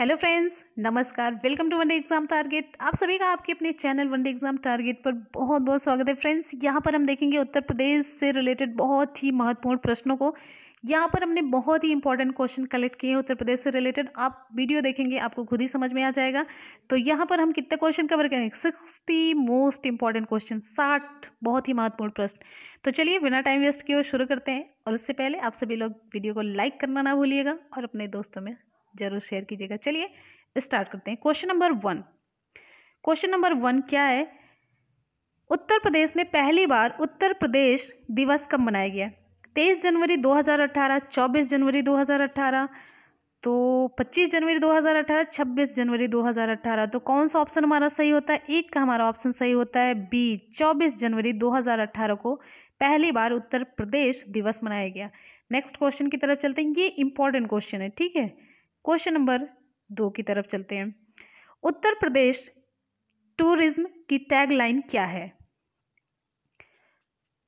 hello friends नमस्कार welcome to one day exam target आप सभी का आपके अपने चैनल वनडे एग्जाम टारगेट पर बहुत बहुत स्वागत है फ्रेंड्स यहाँ पर हम देखेंगे उत्तर प्रदेश से रिलेटेड बहुत ही महत्वपूर्ण प्रश्नों को यहाँ पर हमने बहुत ही इंपॉर्टेंट क्वेश्चन कलेक्ट किए हैं उत्तर प्रदेश से रिलेटेड आप वीडियो देखेंगे आपको खुद ही समझ में आ जाएगा तो यहाँ पर हम कितने क्वेश्चन कवर करेंगे सिक्सटी मोस्ट इंपॉर्टेंट क्वेश्चन साठ बहुत ही महत्वपूर्ण प्रश्न तो चलिए बिना टाइम वेस्ट किए शुरू करते हैं और उससे पहले आप सभी लोग वीडियो को लाइक करना ना भूलिएगा और अपने दोस्तों में ज़रूर शेयर कीजिएगा चलिए स्टार्ट करते हैं question number one question number one क्या है उत्तर प्रदेश में पहली बार उत्तर प्रदेश दिवस कब मनाया गया तेईस जनवरी 2018 24 जनवरी 2018 तो 25 जनवरी 2018 26 जनवरी 2018 तो कौन सा ऑप्शन हमारा सही होता है एक का हमारा ऑप्शन सही होता है बी 24 जनवरी 2018 को पहली बार उत्तर प्रदेश दिवस मनाया गया नेक्स्ट क्वेश्चन की तरफ चलते हैं ये इंपॉर्टेंट क्वेश्चन है ठीक है क्वेश्चन नंबर दो की तरफ चलते हैं उत्तर प्रदेश टूरिज्म की टैगलाइन क्या है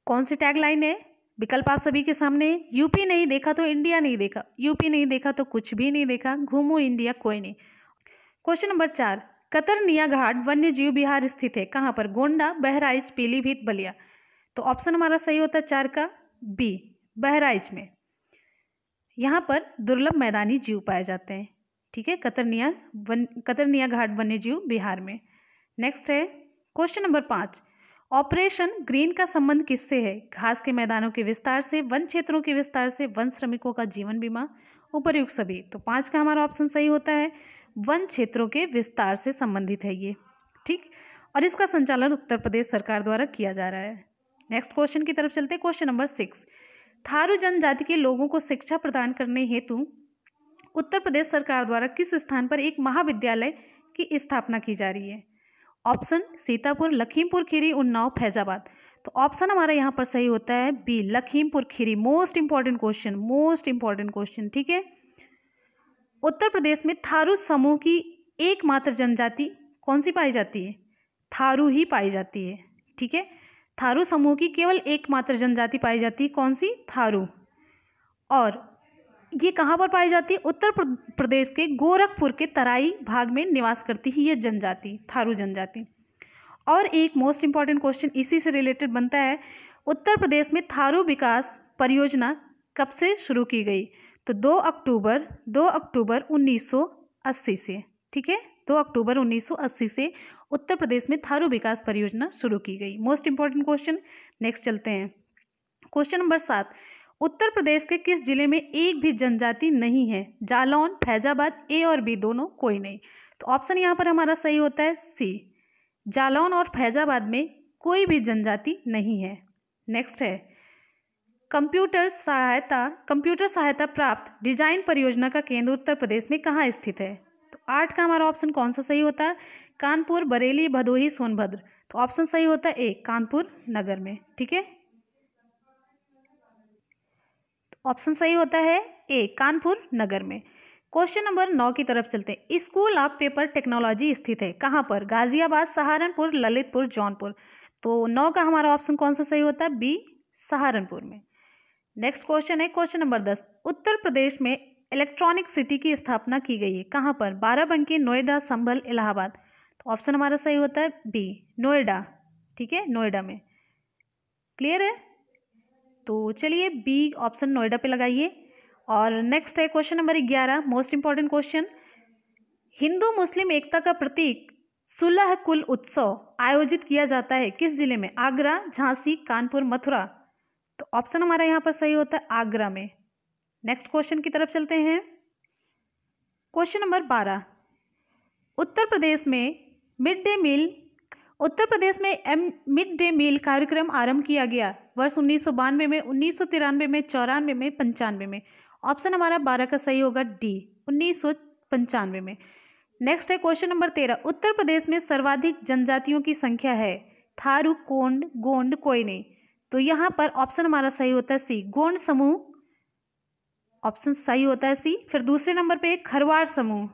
कौन सी टैगलाइन है विकल्प आप सभी के सामने यूपी नहीं देखा तो इंडिया नहीं देखा यूपी नहीं देखा तो कुछ भी नहीं देखा घूमो इंडिया कोई नहीं क्वेश्चन नंबर चार कतरनिया घाट वन्य जीव बिहार स्थित है कहाँ पर गोंडा बहराइच पीलीभीत बलिया तो ऑप्शन हमारा सही होता है चार का बी बहराइच में यहाँ पर दुर्लभ मैदानी जीव पाए जाते हैं ठीक है कतरनिया वन कतरनिया घाट वन्य जीव बिहार में नेक्स्ट है क्वेश्चन नंबर पाँच ऑपरेशन ग्रीन का संबंध किससे है घास के मैदानों के विस्तार से वन क्षेत्रों के विस्तार से वन श्रमिकों का जीवन बीमा उपरयुक्त सभी तो पाँच का हमारा ऑप्शन सही होता है वन क्षेत्रों के विस्तार से संबंधित है ये ठीक और इसका संचालन उत्तर प्रदेश सरकार द्वारा किया जा रहा है नेक्स्ट क्वेश्चन की तरफ चलते हैं क्वेश्चन नंबर सिक्स थारू जनजाति के लोगों को शिक्षा प्रदान करने हेतु उत्तर प्रदेश सरकार द्वारा किस स्थान पर एक महाविद्यालय की स्थापना की जा रही है ऑप्शन सीतापुर लखीमपुर खीरी उन्नाव फैजाबाद तो ऑप्शन हमारा यहाँ पर सही होता है B Lakhimpur Kheri most important question most important question ठीक है उत्तर प्रदेश में थारू समूह की एकमात्र जनजाति कौन सी पाई जाती है थारू ही पाई जाती है ठीक है थारू समूह की केवल एकमात्र जनजाति पाई जाती है कौन सी थारू और ये कहाँ पर पाई जाती है उत्तर प्रदेश के गोरखपुर के तराई भाग में निवास करती है ये जनजाति थारू जनजाति और एक मोस्ट इम्पॉर्टेंट क्वेश्चन इसी से रिलेटेड बनता है उत्तर प्रदेश में थारू विकास परियोजना कब से शुरू की गई तो दो अक्टूबर दो अक्टूबर 1980 से ठीक है दो अक्टूबर 1980 से उत्तर प्रदेश में थारू विकास परियोजना शुरू की गई मोस्ट इंपॉर्टेंट क्वेश्चन नेक्स्ट चलते हैं क्वेश्चन नंबर सात उत्तर प्रदेश के किस जिले में एक भी जनजाति नहीं है जालौन फैजाबाद ए और बी दोनों कोई नहीं तो ऑप्शन यहाँ पर हमारा सही होता है सी जालौन और फैजाबाद में कोई भी जनजाति नहीं है नेक्स्ट है कंप्यूटर सहायता कंप्यूटर सहायता प्राप्त डिजाइन परियोजना का केंद्र उत्तर प्रदेश में कहाँ स्थित है तो आठ का हमारा ऑप्शन कौन सा सही होता है कानपुर बरेली भदोही सोनभद्र तो ऑप्शन सही होता है ए कानपुर नगर में ठीक है तो ऑप्शन सही होता है ए कानपुर नगर में क्वेश्चन नंबर नौ की तरफ चलते हैं स्कूल ऑफ पेपर टेक्नोलॉजी स्थित है कहाँ पर गाजियाबाद सहारनपुर ललितपुर जौनपुर तो नौ का हमारा ऑप्शन कौन सा सही होता है बी सहारनपुर में नेक्स्ट क्वेश्चन है क्वेश्चन नंबर दस उत्तर प्रदेश में इलेक्ट्रॉनिक सिटी की स्थापना की गई है कहाँ पर बाराबंकी नोएडा संभल इलाहाबाद तो ऑप्शन हमारा सही होता है बी नोएडा ठीक है नोएडा में क्लियर है तो चलिए बी ऑप्शन नोएडा पे लगाइए और नेक्स्ट है क्वेश्चन नंबर ग्यारह मोस्ट इंपॉर्टेंट क्वेश्चन हिंदू मुस्लिम एकता का प्रतीक सुलह कुल उत्सव आयोजित किया जाता है किस जिले में आगरा झांसी कानपुर मथुरा तो ऑप्शन हमारा यहाँ पर सही होता है आगरा में नेक्स्ट क्वेश्चन की तरफ चलते हैं क्वेश्चन नंबर बारह उत्तर प्रदेश में मिड डे मील उत्तर प्रदेश में एम मिड डे मील कार्यक्रम आरंभ किया गया वर्ष उन्नीस सौ बानवे में उन्नीस सौ तिरानवे में चौरानवे में पंचानवे में ऑप्शन हमारा बारह का सही होगा डी उन्नीस सौ पंचानवे में नेक्स्ट है क्वेश्चन नंबर तेरह उत्तर प्रदेश में सर्वाधिक जनजातियों की संख्या है थारू कोंड गोंड कोयने तो यहाँ पर ऑप्शन हमारा सही होता है सी गोंड समूह ऑप्शन सही होता है सी फिर दूसरे नंबर पे है खरवार समूह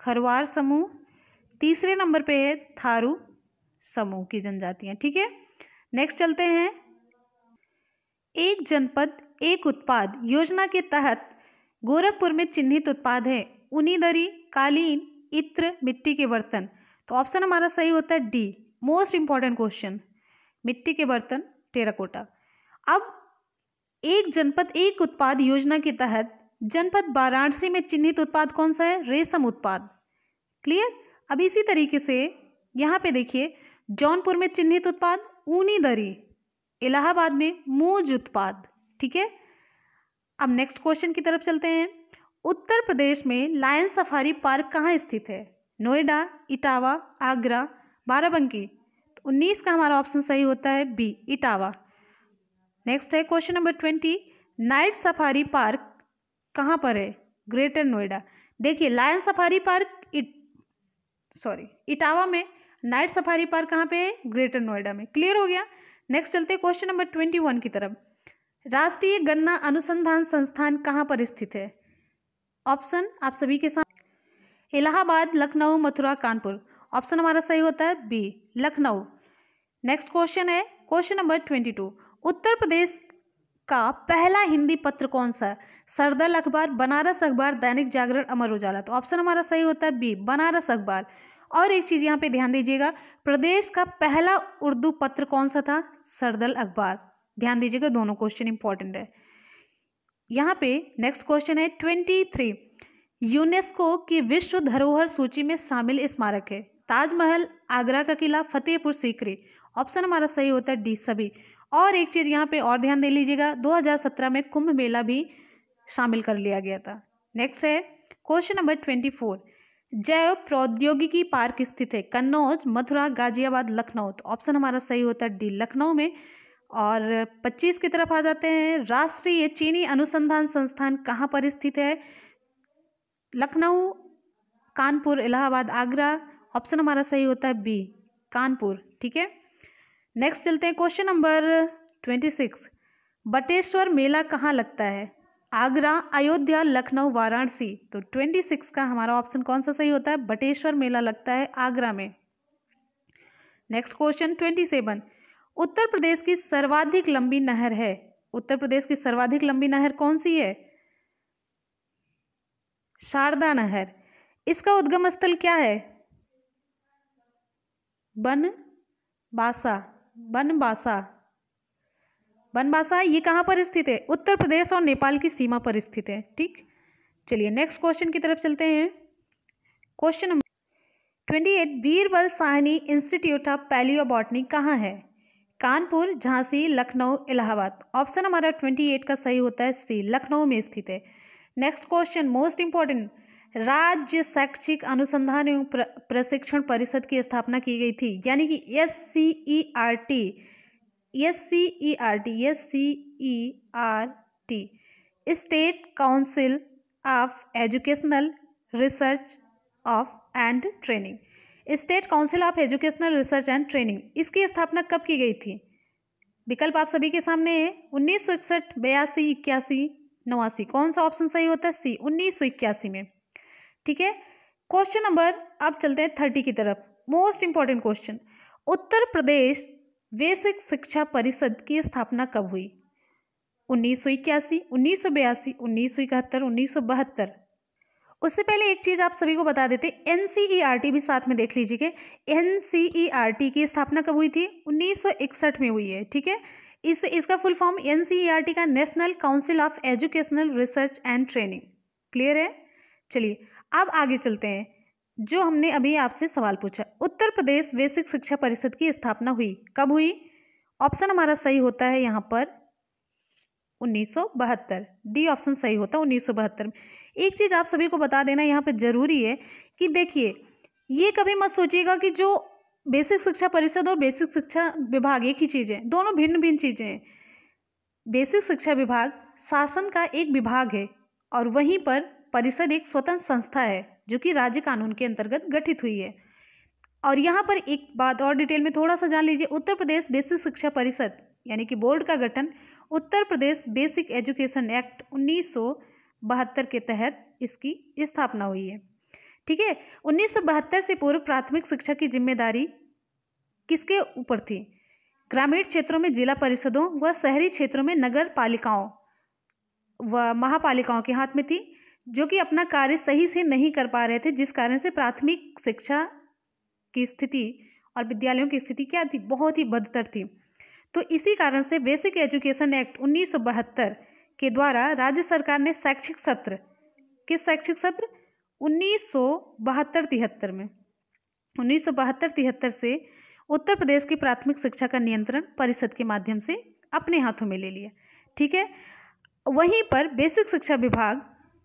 खरवार समूह तीसरे नंबर पे है थारू समूह की जनजातियाँ ठीक है नेक्स्ट चलते हैं एक जनपद एक उत्पाद योजना के तहत गोरखपुर में चिन्हित उत्पाद है उन्नी दरी कालीन इत्र मिट्टी के बर्तन तो ऑप्शन हमारा सही होता है डी मोस्ट इम्पॉर्टेंट क्वेश्चन मिट्टी के बर्तन टेराकोटा अब एक जनपद एक उत्पाद योजना के तहत जनपद वाराणसी में चिन्हित उत्पाद कौन सा है रेशम उत्पाद क्लियर अब इसी तरीके से यहाँ पे देखिए जौनपुर में चिन्हित उत्पाद ऊनी दरी इलाहाबाद में मूज उत्पाद ठीक है अब नेक्स्ट क्वेश्चन की तरफ चलते हैं उत्तर प्रदेश में लायन सफारी पार्क कहाँ स्थित है नोएडा इटावा आगरा बाराबंकी तो उन्नीस का हमारा ऑप्शन सही होता है बी इटावा नेक्स्ट है question number twenty night safari park कहाँ पर है ग्रेटर नोएडा देखिए लायन सफारी पार्क इट सॉरी इटावा में नाइट सफारी पार्क कहाँ पे है ग्रेटर नोएडा में क्लियर हो गया नेक्स्ट चलते क्वेश्चन नंबर ट्वेंटी वन की तरफ राष्ट्रीय गन्ना अनुसंधान संस्थान कहाँ पर स्थित है ऑप्शन आप सभी के साथ इलाहाबाद लखनऊ मथुरा कानपुर ऑप्शन हमारा सही होता है बी लखनऊ नेक्स्ट क्वेश्चन है question number twenty two Uttar Pradesh का पहला हिंदी पत्र कौन सा है सरदल अखबार बनारस अखबार दैनिक जागरण अमर उजाला तो ऑप्शन हमारा सही होता है बी बनारस अखबार और एक चीज़ यहाँ पे ध्यान दीजिएगा प्रदेश का पहला उर्दू पत्र कौन सा था सरदल अखबार ध्यान दीजिएगा दोनों क्वेश्चन इंपॉर्टेंट है यहाँ पे नेक्स्ट क्वेश्चन है ट्वेंटी थ्री यूनेस्को की विश्व धरोहर सूची में शामिल स्मारक है ताजमहल आगरा का किला फतेहपुर सीकरी ऑप्शन हमारा सही होता है डी सभी और एक चीज़ यहाँ पे और ध्यान दे लीजिएगा 2017 में कुंभ मेला भी शामिल कर लिया गया था नेक्स्ट है क्वेश्चन नंबर ट्वेंटी फोर जैव प्रौद्योगिकी पार्क स्थित है कन्नौज मथुरा गाजियाबाद लखनऊ तो ऑप्शन हमारा सही होता है डी लखनऊ में और 25 की तरफ आ जाते हैं राष्ट्रीय चीनी अनुसंधान संस्थान कहाँ पर स्थित है लखनऊ कानपुर इलाहाबाद आगरा ऑप्शन हमारा सही होता है बी कानपुर ठीक है नेक्स्ट चलते हैं question number twenty six Bateshwar मेला कहाँ लगता है आगरा अयोध्या लखनऊ वाराणसी तो ट्वेंटी सिक्स का हमारा ऑप्शन कौन सा सही होता है बटेश्वर मेला लगता है आगरा में next question twenty seven Uttar Pradesh की सर्वाधिक लंबी नहर है उत्तर प्रदेश की सर्वाधिक लंबी नहर कौन सी है शारदा नहर इसका उद्गम स्थल क्या है बन बासा बनबासा बनबासा ये कहाँ पर स्थित है उत्तर प्रदेश और नेपाल की सीमा पर स्थित है ठीक चलिए नेक्स्ट क्वेश्चन की तरफ चलते हैं question number twenty eight Birbal Sahni institute of palaeobotany कहाँ है कानपुर झांसी लखनऊ इलाहाबाद ऑप्शन हमारा ट्वेंटी एट का सही होता है सी लखनऊ में स्थित है नेक्स्ट क्वेश्चन मोस्ट इंपॉर्टेंट राज्य शैक्षिक अनुसंधान एवं प्रशिक्षण परिषद की स्थापना की गई थी यानी कि S C E R T S C E R T S C E R T state council of educational research of and training state council of educational research and training इसकी स्थापना कब की गई थी विकल्प आप सभी के सामने है उन्नीस सौ इकसठ बयासी इक्यासी नवासी कौन सा ऑप्शन सही होता है सी उन्नीस सौ इक्यासी में ठीक है क्वेश्चन नंबर अब चलते हैं थर्टी की तरफ most important question Uttar Pradesh basic शिक्षा परिषद की स्थापना कब हुई उन्नीस सौ इक्यासी उन्नीस सौ बयासी उन्नीस सौ इकहत्तर उन्नीस सौ बहत्तर उससे पहले एक चीज़ आप सभी को बता देते N C E R T भी साथ में देख लीजिए N C E R T की स्थापना कब हुई थी उन्नीस सौ इकसठ में हुई है ठीक है इस इसका full form N C E R T का national council of educational research and training clear है चलिए अब आगे चलते हैं जो हमने अभी आपसे सवाल पूछा उत्तर प्रदेश बेसिक शिक्षा परिषद की स्थापना हुई कब हुई ऑप्शन हमारा सही होता है यहाँ पर उन्नीस डी ऑप्शन सही होता है उन्नीस में एक चीज़ आप सभी को बता देना यहाँ पर ज़रूरी है कि देखिए ये कभी मत सोचिएगा कि जो बेसिक शिक्षा परिषद और बेसिक शिक्षा विभाग एक ही चीज़ है दोनों भिन्न भिन्न चीज़ें हैं बेसिक शिक्षा विभाग शासन का एक विभाग है और वहीं पर परिषद एक स्वतंत्र संस्था है जो कि राज्य कानून के अंतर्गत गठित हुई है और यहाँ पर एक बात और डिटेल में थोड़ा सा जान लीजिए उत्तर प्रदेश बेसिक शिक्षा परिषद यानी कि बोर्ड का गठन Uttar Pradesh basic education act उन्नीस के तहत इसकी स्थापना हुई है ठीक है उन्नीस से पूर्व प्राथमिक शिक्षा की जिम्मेदारी किसके ऊपर थी ग्रामीण क्षेत्रों में जिला परिषदों व शहरी क्षेत्रों में नगर पालिकाओं व महापालिकाओं के हाथ में थी जो कि अपना कार्य सही से नहीं कर पा रहे थे जिस कारण से प्राथमिक शिक्षा की स्थिति और विद्यालयों की स्थिति क्या थी बहुत ही बदतर थी तो इसी कारण से बेसिक एजुकेशन एक्ट उन्नीस के द्वारा राज्य सरकार ने शैक्षिक सत्र किस शैक्षिक सत्र उन्नीस सौ में उन्नीस सौ से उत्तर प्रदेश की प्राथमिक शिक्षा का नियंत्रण परिषद के माध्यम से अपने हाथों में ले लिया ठीक है वहीं पर बेसिक शिक्षा विभाग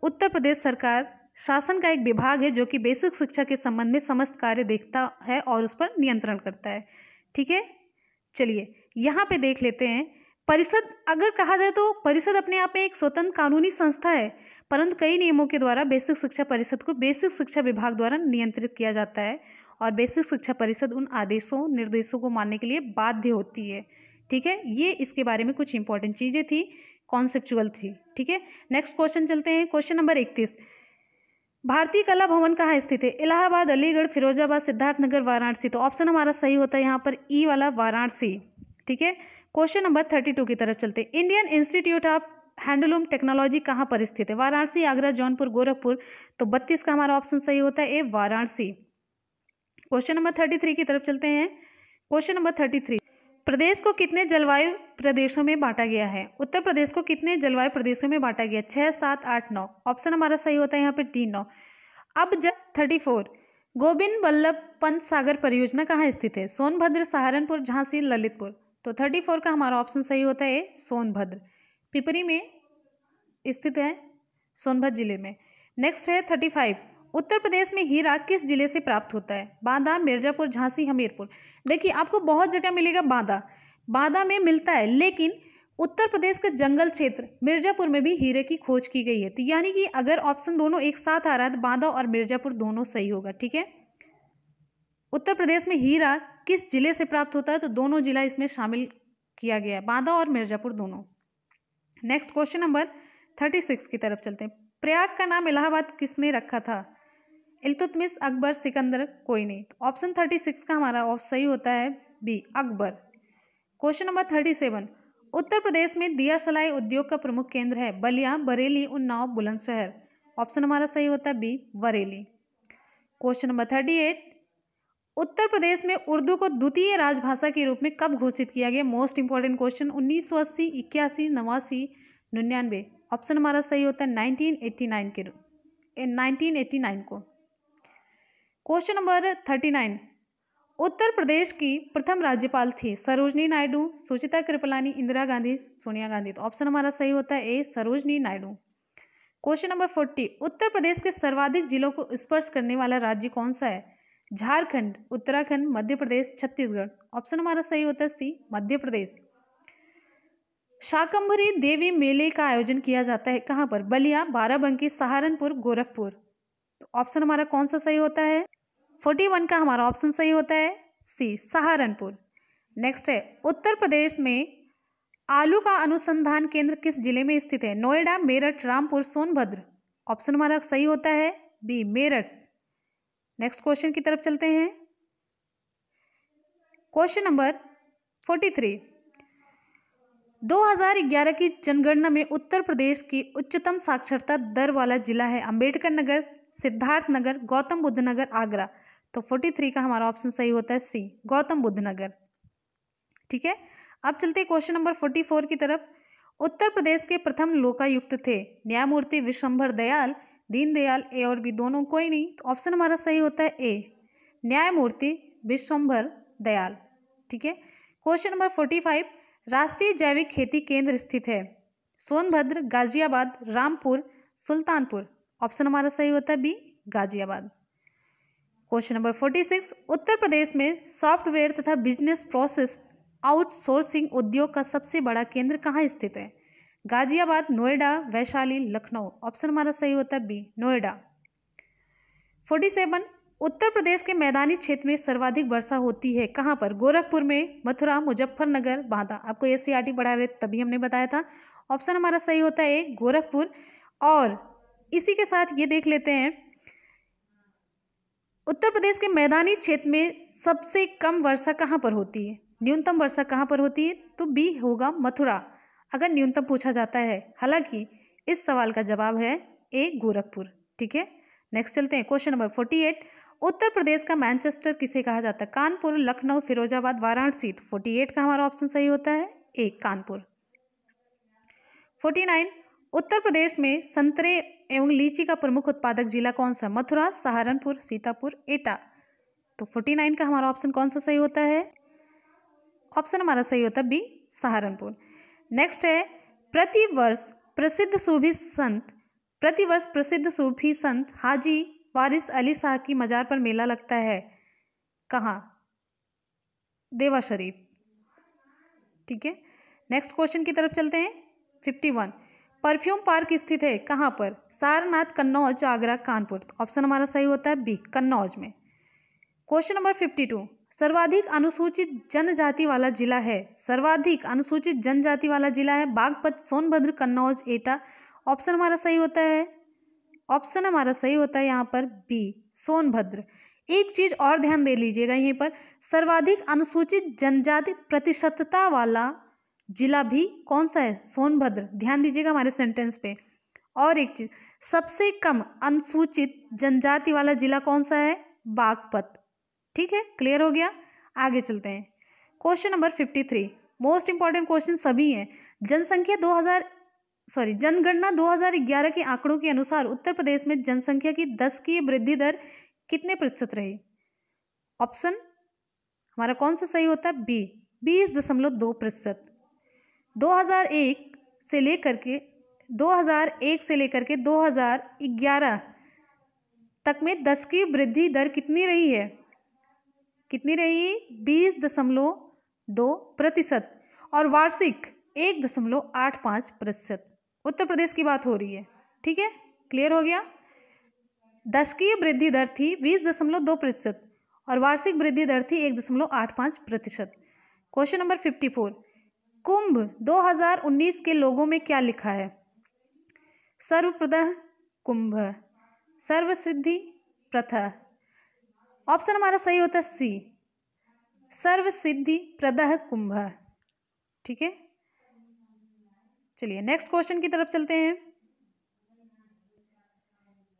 उत्तर प्रदेश सरकार शासन का एक विभाग है जो कि बेसिक शिक्षा के संबंध में समस्त कार्य देखता है और उस पर नियंत्रण करता है ठीक है चलिए यहाँ पे देख लेते हैं परिषद अगर कहा जाए तो परिषद अपने आप में एक स्वतंत्र कानूनी संस्था है परंतु कई नियमों के द्वारा बेसिक शिक्षा परिषद को बेसिक शिक्षा विभाग द्वारा नियंत्रित किया जाता है और बेसिक शिक्षा परिषद उन आदेशों निर्देशों को मानने के लिए बाध्य होती है ठीक है ये इसके बारे में कुछ इंपॉर्टेंट चीज़ें थी कॉन्सेप्चुअल थी ठीक है नेक्स्ट क्वेश्चन चलते हैं क्वेश्चन नंबर इकतीस भारतीय कला भवन कहाँ स्थित है इलाहाबाद अलीगढ़ फिरोजाबाद सिद्धार्थनगर वाराणसी तो ऑप्शन हमारा सही होता है यहाँ पर ई e वाला वाराणसी ठीक है क्वेश्चन नंबर थर्टी टू की तरफ चलते हैं Indian institute of handloom technology कहाँ पर स्थित है वाराणसी आगरा जौनपुर गोरखपुर तो बत्तीस का हमारा ऑप्शन सही होता है A Varanasi question number thirty three की तरफ चलते हैं क्वेश्चन नंबर थर्टी थ्री प्रदेश को कितने जलवायु प्रदेशों में बांटा गया है उत्तर प्रदेश को कितने जलवायु प्रदेशों में बांटा गया छः सात आठ नौ ऑप्शन हमारा सही होता है यहाँ पर डी नौ अब ज थर्टी फोर गोविंद वल्लभ पंत सागर परियोजना कहाँ स्थित है सोनभद्र सहारनपुर झांसी ललितपुर तो थर्टी फोर का हमारा ऑप्शन सही होता है सोनभद्र पिपरी में स्थित है सोनभद्र जिले में नेक्स्ट है थर्टी फाइव उत्तर प्रदेश में हीरा किस जिले से प्राप्त होता है बांदा मिर्जापुर झांसी हमीरपुर देखिए आपको बहुत जगह मिलेगा बांदा बांदा में मिलता है लेकिन उत्तर प्रदेश का जंगल क्षेत्र मिर्जापुर में भी हीरे की खोज की गई है तो यानी कि अगर ऑप्शन दोनों एक साथ आ रहा है तो बांदा और मिर्जापुर दोनों सही होगा ठीक है उत्तर प्रदेश में हीरा किस जिले से प्राप्त होता है तो दोनों जिला इसमें शामिल किया गया है बांदा और मिर्जापुर दोनों next question number thirty six की तरफ चलते हैं प्रयाग का नाम इलाहाबाद किसने रखा था इल्तुतमिस तो अकबर सिकंदर कोई नहीं तो ऑप्शन थर्टी सिक्स का हमारा सही होता है B Akbar question number thirty seven Uttar Pradesh में दिया सलाई उद्योग का प्रमुख केंद्र है बलिया बरेली उन्नाव बुलंदशहर ऑप्शन हमारा सही होता है B Bareilly question number thirty eight Uttar Pradesh में उर्दू को द्वितीय राजभाषा के रूप में कब घोषित किया गया मोस्ट इंपॉर्टेंट क्वेश्चन उन्नीस सौ अस्सी इक्यासी नवासी निन्यानवे ऑप्शन हमारा सही होता है नाइनटीन एट्टी नाइन के नाइनटीन एट्टी नाइन को question number thirty nine Uttar Pradesh की प्रथम राज्यपाल थी सरोजनी नायडू सुचिता कृपलानी इंदिरा गांधी सोनिया गांधी तो ऑप्शन हमारा सही होता है A Sarojini Naidu question number forty Uttar Pradesh के सर्वाधिक जिलों को स्पर्श करने वाला राज्य कौन सा है झारखंड उत्तराखंड मध्य प्रदेश छत्तीसगढ़ ऑप्शन हमारा सही होता है सी मध्य प्रदेश शाकंभरी देवी मेले का आयोजन किया जाता है कहाँ पर बलिया बाराबंकी सहारनपुर गोरखपुर तो ऑप्शन हमारा कौन सा सही होता है फोर्टी वन का हमारा ऑप्शन सही होता है सी सहारनपुर नेक्स्ट है उत्तर प्रदेश में आलू का अनुसंधान केंद्र किस जिले में स्थित है नोएडा मेरठ रामपुर सोनभद्र ऑप्शन हमारा सही होता है बी मेरठ नेक्स्ट क्वेश्चन की तरफ चलते हैं क्वेश्चन नंबर फोर्टी थ्री 2011 की जनगणना में उत्तर प्रदेश की उच्चतम साक्षरता दर वाला जिला है अंबेडकर नगर सिद्धार्थ नगर गौतम बुद्ध नगर आगरा तो फोर्टी थ्री का हमारा ऑप्शन सही होता है सी गौतम बुद्ध नगर ठीक है अब चलते क्वेश्चन नंबर फोर्टी फोर की तरफ उत्तर प्रदेश के प्रथम लोकायुक्त थे न्यायमूर्ति विश्वभर दयाल दीनदयाल ए और बी दोनों कोई नहीं तो ऑप्शन हमारा सही होता है ए न्यायमूर्ति विश्वम्भर दयाल ठीक है क्वेश्चन नंबर फोर्टी फाइव राष्ट्रीय जैविक खेती केंद्र स्थित है सोनभद्र गाजियाबाद रामपुर सुल्तानपुर ऑप्शन हमारा सही होता है B Ghaziabad question number forty six Uttar Pradesh में सॉफ्टवेयर तथा बिजनेस प्रोसेस आउटसोर्सिंग उद्योग का सबसे बड़ा केंद्र कहाँ स्थित है गाजियाबाद नोएडा वैशाली लखनऊ ऑप्शन हमारा सही होता है B Noida forty seven Uttar Pradesh के मैदानी क्षेत्र में सर्वाधिक वर्षा होती है कहाँ पर गोरखपुर में मथुरा मुजफ्फरनगर बांदा आपको ए सी आर टी पढ़ा रहे तभी हमने बताया था ऑप्शन हमारा सही होता है ए गोरखपुर और इसी के साथ ये देख लेते हैं उत्तर प्रदेश के मैदानी क्षेत्र में सबसे कम वर्षा कहाँ पर होती है न्यूनतम वर्षा कहाँ पर होती है तो बी होगा मथुरा अगर न्यूनतम पूछा जाता है हालांकि इस सवाल का जवाब है ए गोरखपुर ठीक है नेक्स्ट चलते हैं question number forty eight Uttar Pradesh का मैनचेस्टर किसे कहा जाता है कानपुर लखनऊ फिरोजाबाद वाराणसी तो फोर्टी एट का हमारा ऑप्शन सही होता है A Kanpur forty nine Uttar Pradesh में संतरे एवं लीची का प्रमुख उत्पादक जिला कौन सा मथुरा सहारनपुर सीतापुर एटा तो फोर्टी नाइन का हमारा ऑप्शन कौन सा सही होता है ऑप्शन हमारा सही होता है बी सहारनपुर नेक्स्ट है प्रतिवर्ष प्रसिद्ध सूफी संत प्रतिवर्ष प्रसिद्ध सूफी संत हाजी वारिस अली शाह की मजार पर मेला लगता है कहाँ देवा शरीफ ठीक है नेक्स्ट क्वेश्चन की तरफ चलते हैं फिफ्टी वन परफ्यूम पार्क स्थित है कहाँ पर सारनाथ कन्नौज आगरा कानपुर तो ऑप्शन हमारा सही होता है बी कन्नौज में क्वेश्चन नंबर फिफ्टी टू सर्वाधिक अनुसूचित जनजाति वाला जिला है सर्वाधिक अनुसूचित जनजाति वाला जिला है बागपत सोनभद्र कन्नौज एटा ऑप्शन हमारा सही होता है ऑप्शन हमारा सही होता है यहाँ पर बी सोनभद्र एक चीज और ध्यान दे लीजिएगा यहीं पर सर्वाधिक अनुसूचित जनजाति प्रतिशतता वाला जिला भी कौन सा है सोनभद्र ध्यान दीजिएगा हमारे सेंटेंस पे और एक चीज सबसे कम अनुसूचित जनजाति वाला जिला कौन सा है बागपत ठीक है क्लियर हो गया आगे चलते हैं question number fifty three most important question सभी हैं जनसंख्या 2000 सॉरी जनगणना 2011 के आंकड़ों के अनुसार उत्तर प्रदेश में जनसंख्या की दस की वृद्धि दर कितने प्रतिशत रही ऑप्शन हमारा कौन सा सही होता है बी बीस दशमलव दो प्रतिशत 2001 से लेकर के 2001 से लेकर के 2011 तक में दस की वृद्धि दर कितनी रही है कितनी रही बीस दशमलव दो प्रतिशत और वार्षिक एक दशमलव आठ पाँच प्रतिशत उत्तर प्रदेश की बात हो रही है ठीक है क्लियर हो गया दस की वृद्धि दर थी बीस दशमलव दो प्रतिशत और वार्षिक वृद्धि दर थी एक दशमलव आठ पाँच प्रतिशत question number fifty four Kumbh 2019 के लोगों में क्या लिखा है सर्वप्रदह कुंभ सर्वसिद्धि प्रथा ऑप्शन हमारा सही होता है सी सर्वसिद्धि प्रदह कुंभ ठीक है चलिए नेक्स्ट क्वेश्चन की तरफ चलते हैं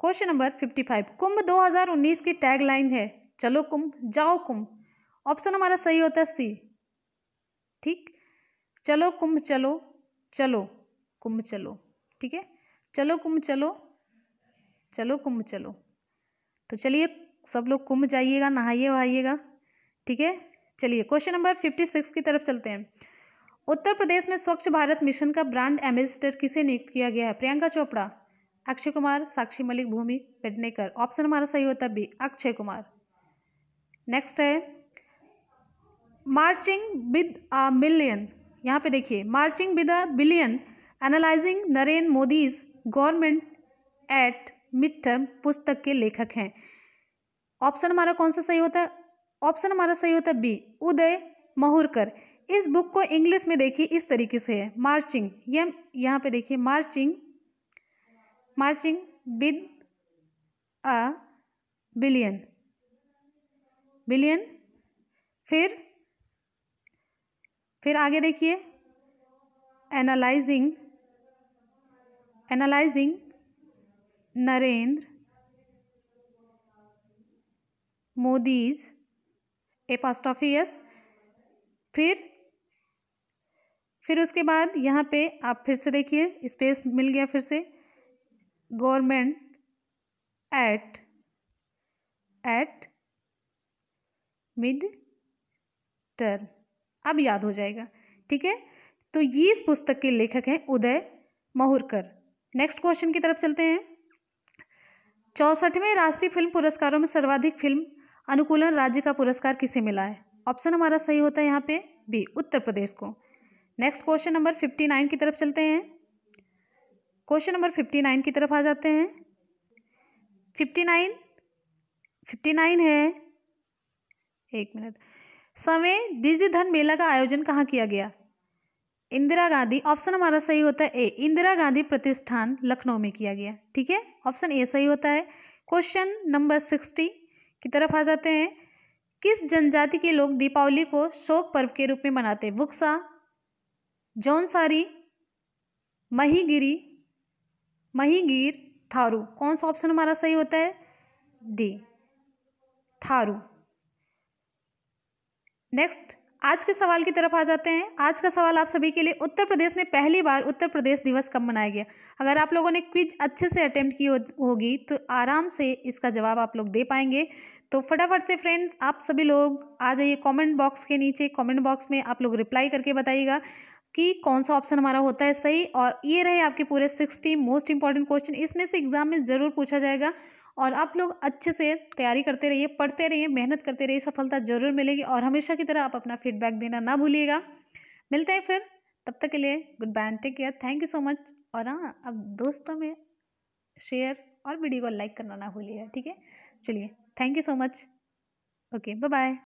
question number fifty five Kumbh 2019 की टैग लाइन है चलो कुंभ जाओ कुंभ ऑप्शन हमारा सही होता है सी ठीक चलो कुंभ चलो चलो कुंभ चलो ठीक है चलो कुंभ चलो चलो कुंभ चलो तो चलिए सब लोग कुंभ जाइएगा नहाइए वहाइएगा ठीक है चलिए क्वेश्चन नंबर फिफ्टी सिक्स की तरफ चलते हैं उत्तर प्रदेश में स्वच्छ भारत मिशन का ब्रांड एम्बेसडर किसे नियुक्त किया गया है प्रियंका चोपड़ा अक्षय कुमार साक्षी मलिक भूमि पेडनेकर ऑप्शन हमारा सही होता है बी अक्षय कुमार नेक्स्ट है मार्चिंग विद अ मिलियन यहाँ पे देखिए marching with a billion analysing Narendra Modi's government at mid term पुस्तक के लेखक हैं ऑप्शन हमारा कौन सा सही होता है ऑप्शन हमारा सही होता है बी उदय महुरकर इस बुक को इंग्लिश में देखिए इस तरीके से है मार्चिंग ये यहाँ पे देखिए marching marching with a billion billion फिर फिर आगे देखिए analysing analysing Narendra Modi's yes फिर फिर उसके बाद यहाँ पे आप फिर से देखिए स्पेस मिल गया फिर से government at at mid term अब याद हो जाएगा ठीक है तो ये इस पुस्तक के लेखक हैं उदय महुरकर नेक्स्ट क्वेश्चन की तरफ चलते हैं चौसठवें राष्ट्रीय फिल्म पुरस्कारों में सर्वाधिक फिल्म अनुकूलन राज्य का पुरस्कार किसे मिला है ऑप्शन हमारा सही होता है यहाँ पे बी उत्तर प्रदेश को next question number fifty nine की तरफ चलते हैं क्वेश्चन नंबर फिफ्टी नाइन की तरफ आ जाते हैं फिफ्टी नाइन फिफ्टी नाइन है एक मिनट समय डिजी धन मेला का आयोजन कहाँ किया गया इंदिरा गांधी ऑप्शन हमारा सही होता है ए इंदिरा गांधी प्रतिष्ठान लखनऊ में किया गया ठीक है ऑप्शन ए सही होता है क्वेश्चन नंबर सिक्सटी की तरफ आ जाते हैं किस जनजाति के लोग दीपावली को शोक पर्व के रूप में मनाते हैं बुक्सा जौनसारी महीगिरी महीगीर थारू कौन सा ऑप्शन हमारा सही होता है डी थारू नेक्स्ट आज के सवाल की तरफ आ जाते हैं आज का सवाल आप सभी के लिए उत्तर प्रदेश में पहली बार उत्तर प्रदेश दिवस कब मनाया गया अगर आप लोगों ने क्विज अच्छे से अटेम्प्ट की होगी तो आराम से इसका जवाब आप लोग दे पाएंगे तो फटाफट से फ्रेंड्स आप सभी लोग आ जाइए कमेंट बॉक्स के नीचे कमेंट बॉक्स में आप लोग रिप्लाई करके बताइएगा कि कौन सा ऑप्शन हमारा होता है सही और ये रहे आपके पूरे सिक्सटी मोस्ट इंपॉर्टेंट क्वेश्चन इसमें से एग्जाम में ज़रूर पूछा जाएगा और आप लोग अच्छे से तैयारी करते रहिए पढ़ते रहिए मेहनत करते रहिए सफलता जरूर मिलेगी और हमेशा की तरह आप अपना फीडबैक देना ना भूलिएगा मिलते हैं फिर तब तक के लिए goodbye take care thank you so much और हाँ अब दोस्तों में शेयर और वीडियो को लाइक करना ना भूलिएगा ठीक है चलिए thank you so much okay bye bye